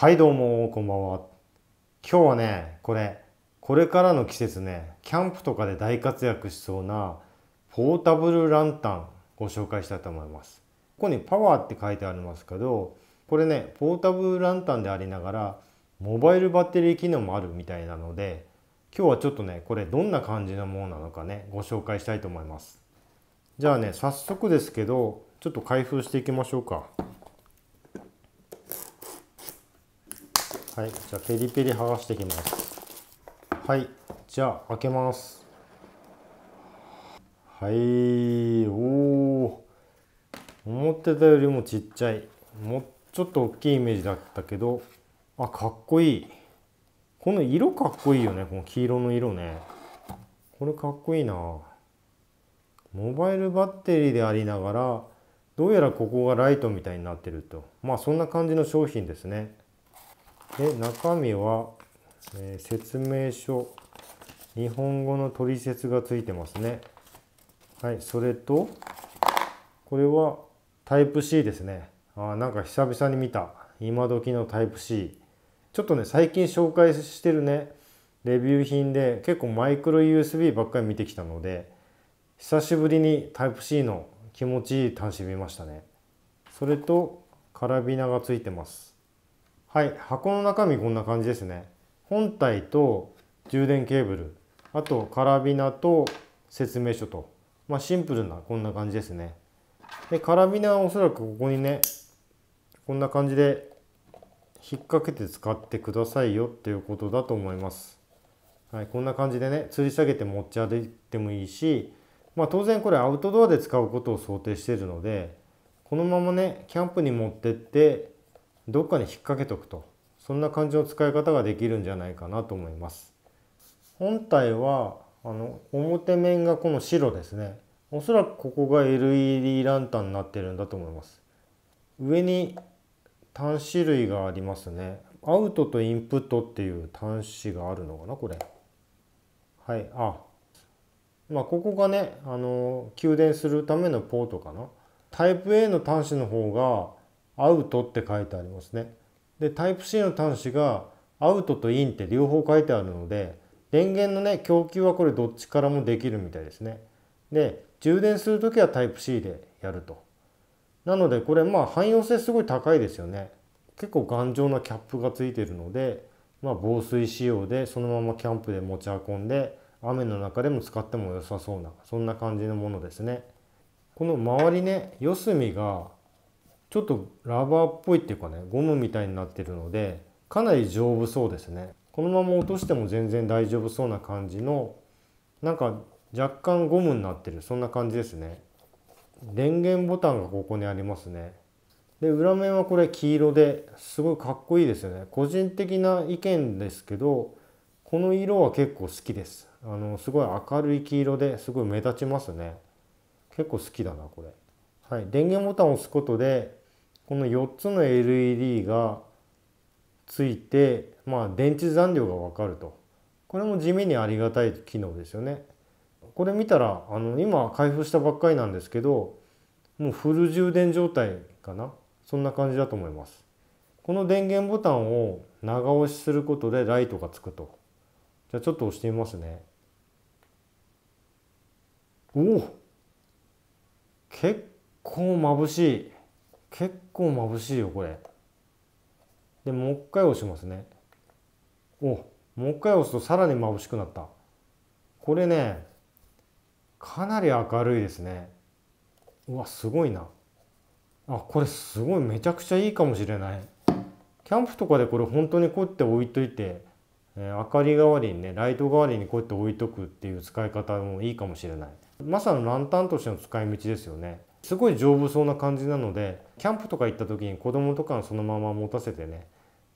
はいどうもこんばんは今日はねこれこれからの季節ねキャンプとかで大活躍しそうなポータブルランタンご紹介したいと思いますここにパワーって書いてありますけどこれねポータブルランタンでありながらモバイルバッテリー機能もあるみたいなので今日はちょっとねこれどんな感じのものなのかねご紹介したいと思いますじゃあね早速ですけどちょっと開封していきましょうかはいじゃあペリペリ剥がしていきますはいじゃあ開けますはいおお思ってたよりもちっちゃいもうちょっと大きいイメージだったけどあかっこいいこの色かっこいいよねこの黄色の色ねこれかっこいいなモバイルバッテリーでありながらどうやらここがライトみたいになってるとまあそんな感じの商品ですねで中身は、えー、説明書日本語の取説がついてますねはいそれとこれはタイプ C ですねあなんか久々に見た今時のタイプ C ちょっとね最近紹介してるねレビュー品で結構マイクロ USB ばっかり見てきたので久しぶりにタイプ C の気持ちいい端子見ましたねそれとカラビナがついてますはい箱の中身こんな感じですね本体と充電ケーブルあとカラビナと説明書とまあシンプルなこんな感じですねでカラビナはおそらくここにねこんな感じで引っ掛けて使ってくださいよっていうことだと思いますはいこんな感じでね吊り下げて持ち歩いてもいいしまあ当然これアウトドアで使うことを想定しているのでこのままねキャンプに持ってってどっかに引っ掛けとくとそんな感じの使い方ができるんじゃないかなと思います。本体はあの表面がこの白ですねおそらくここが LED ランタンになってるんだと思います上に端子類がありますねアウトとインプットっていう端子があるのかなこれはいあまあここがねあの給電するためのポートかなタイプ A の端子の方がアウトって書いてありますね。で、タイプ C の端子がアウトとインって両方書いてあるので、電源のね、供給はこれどっちからもできるみたいですね。で、充電する時はタイプ C でやると。なのでこれまあ汎用性すごい高いですよね。結構頑丈なキャップがついてるので、まあ、防水仕様でそのままキャンプで持ち運んで雨の中でも使っても良さそうなそんな感じのものですね。この周りね四隅がちょっとラバーっぽいっていうかねゴムみたいになってるのでかなり丈夫そうですねこのまま落としても全然大丈夫そうな感じのなんか若干ゴムになってるそんな感じですね電源ボタンがここにありますねで裏面はこれ黄色ですごいかっこいいですよね個人的な意見ですけどこの色は結構好きですあのすごい明るい黄色ですごい目立ちますね結構好きだなこれはい電源ボタンを押すことでこの4つの LED がついて、まあ、電池残量が分かるとこれも地味にありがたい機能ですよね。これ見たらあの今開封したばっかりなんですけどもうフル充電状態かなそんな感じだと思います。この電源ボタンを長押しすることでライトがつくと。じゃあちょっと押してみますね。おお結構眩しい。結構眩しいよこれでもう一回押しますねおもう一回押すとさらに眩しくなったこれねかなり明るいですねうわすごいなあこれすごいめちゃくちゃいいかもしれないキャンプとかでこれ本当にこうやって置いといて、え明かり代わりにねライト代わりにこうやって置いとくっていう使い方もいいかもしれないまさにランタンとしての使い道ですよねすごい丈夫そうな感じなのでキャンプとか行った時に子供とかそのまま持たせてね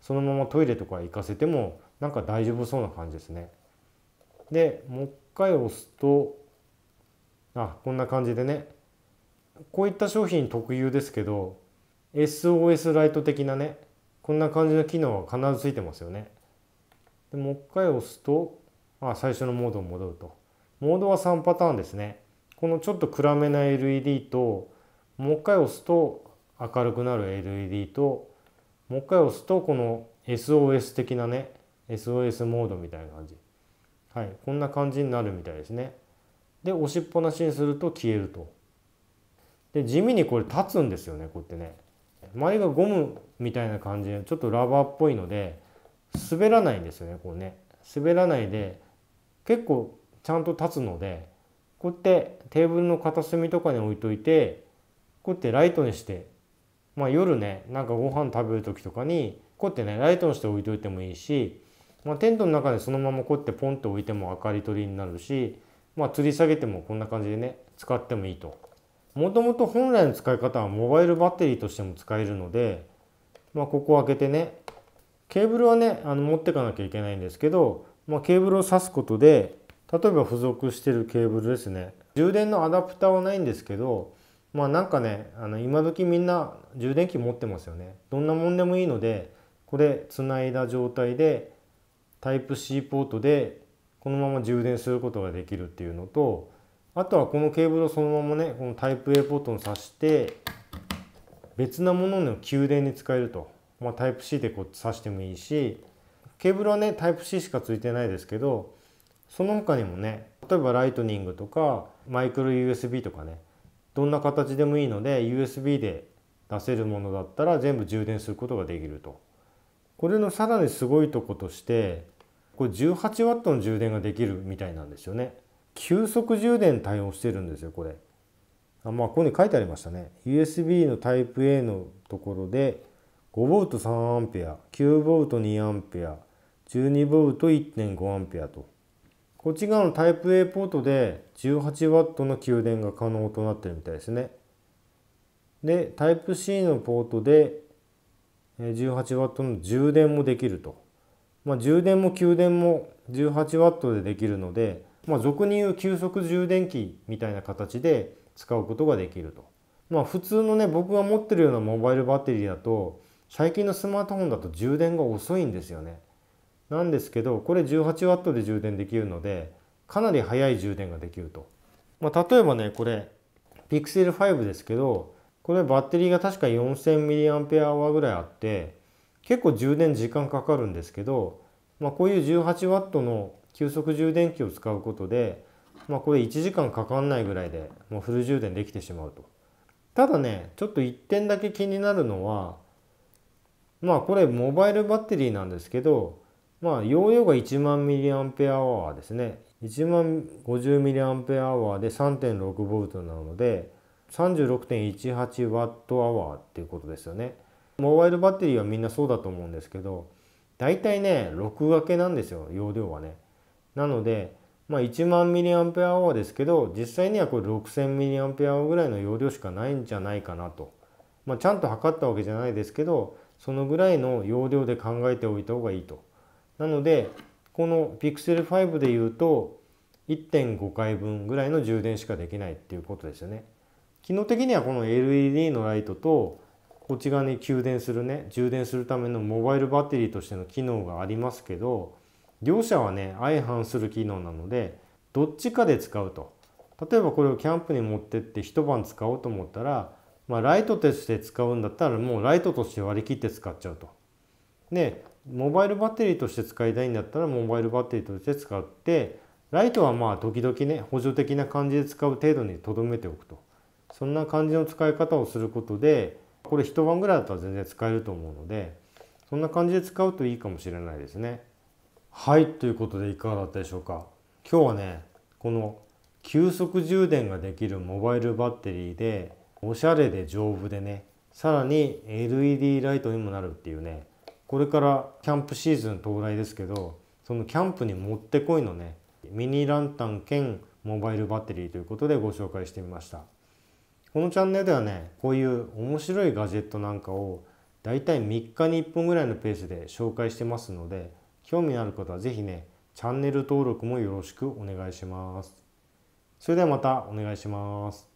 そのままトイレとか行かせてもなんか大丈夫そうな感じですね。でもう一回押すとあこんな感じでねこういった商品特有ですけど SOS ライト的なねこんな感じの機能は必ずついてますよね。でもう一回押すとあ最初のモードに戻るとモードは3パターンですね。このちょっと暗めな LED ともう一回押すと明るくなる LED ともう一回押すとこの SOS 的なね SOS モードみたいな感じはいこんな感じになるみたいですねで押しっぱなしにすると消えるとで地味にこれ立つんですよねこうやってね前がゴムみたいな感じでちょっとラバーっぽいので滑らないんですよねこうね滑らないで結構ちゃんと立つのでこうやってテーブルの片隅とかに置いといてこうやってライトにしてまあ夜ねなんかご飯食べる時とかにこうやってねライトにして置いといてもいいし、まあ、テントの中でそのままこうやってポンと置いても明かり取りになるし、まあ、吊り下げてもこんな感じでね使ってもいいと。もともと本来の使い方はモバイルバッテリーとしても使えるので、まあ、ここを開けてねケーブルはねあの持ってかなきゃいけないんですけど、まあ、ケーブルを挿すことで例えば付属してるケーブルですね充電のアダプターはないんですけどまあなんかねあの今時みんな充電器持ってますよねどんなもんでもいいのでこれつないだ状態でタイプ C ポートでこのまま充電することができるっていうのとあとはこのケーブルをそのままねこのタイプ A ポートに挿して別なものの給電に使えると、まあ、タイプ C でこう挿してもいいしケーブルはねタイプ C しか付いてないですけどその他にもね例えばライトニングとかマイクロ USB とかねどんな形でもいいので USB で出せるものだったら全部充電することができるとこれのさらにすごいとことしてこれ 18W の充電ができるみたいなんですよね急速充電対応してるんですよこれあまあここに書いてありましたね USB のタイプ A のところで 5V3A9V2A 12V1.5A とこっち側のタイプ A ポートで 18W の給電が可能となってるみたいですね。で、タイプ C のポートで 18W の充電もできると。まあ、充電も給電も 18W でできるので、まあ、俗に言う急速充電器みたいな形で使うことができると。まあ、普通のね、僕が持ってるようなモバイルバッテリーだと、最近のスマートフォンだと充電が遅いんですよね。なんですけどこれ 18W で充電できるのでかなり早い充電ができると、まあ、例えばねこれ Pixel5 ですけどこれバッテリーが確か 4000mAh ぐらいあって結構充電時間かかるんですけど、まあ、こういう 18W の急速充電器を使うことで、まあ、これ1時間かかんないぐらいでもうフル充電できてしまうとただねちょっと1点だけ気になるのはまあこれモバイルバッテリーなんですけどまあ容量が1万ミリアンペアアワーですね1万50 m a アンペアアワーで3.6ボルトなので36.18ワットアワーっていうことですよねモバイルバッテリーはみんなそうだと思うんですけど大体ね6掛けなんですよ容量はねなのでまあ、1万ミリアンペアアワーですけど実際にはこれ6000 m a h ぐらいの容量しかないんじゃないかなと、まあ、ちゃんと測ったわけじゃないですけどそのぐらいの容量で考えておいた方がいいとなのでこの Pixel5 でいうと1.5回分ぐらいの充電しかできないっていうことですよね。機能的にはこの LED のライトとこっち側に給電するね充電するためのモバイルバッテリーとしての機能がありますけど両者はね相反する機能なのでどっちかで使うと例えばこれをキャンプに持ってって一晩使おうと思ったら、まあ、ライトとして使うんだったらもうライトとして割り切って使っちゃうと。でモバイルバッテリーとして使いたいんだったらモバイルバッテリーとして使ってライトはまあ時々ね補助的な感じで使う程度にとどめておくとそんな感じの使い方をすることでこれ一晩ぐらいだったら全然使えると思うのでそんな感じで使うといいかもしれないですね。はいということでいかがだったでしょうか今日はねこの急速充電ができるモバイルバッテリーでおしゃれで丈夫でねさらに LED ライトにもなるっていうねこれからキャンプシーズン到来ですけどそのキャンプにもってこいのねミニランタン兼モバイルバッテリーということでご紹介してみましたこのチャンネルではねこういう面白いガジェットなんかをだいたい3日に1本ぐらいのペースで紹介してますので興味のある方は是非ねチャンネル登録もよろしくお願いしますそれではまたお願いします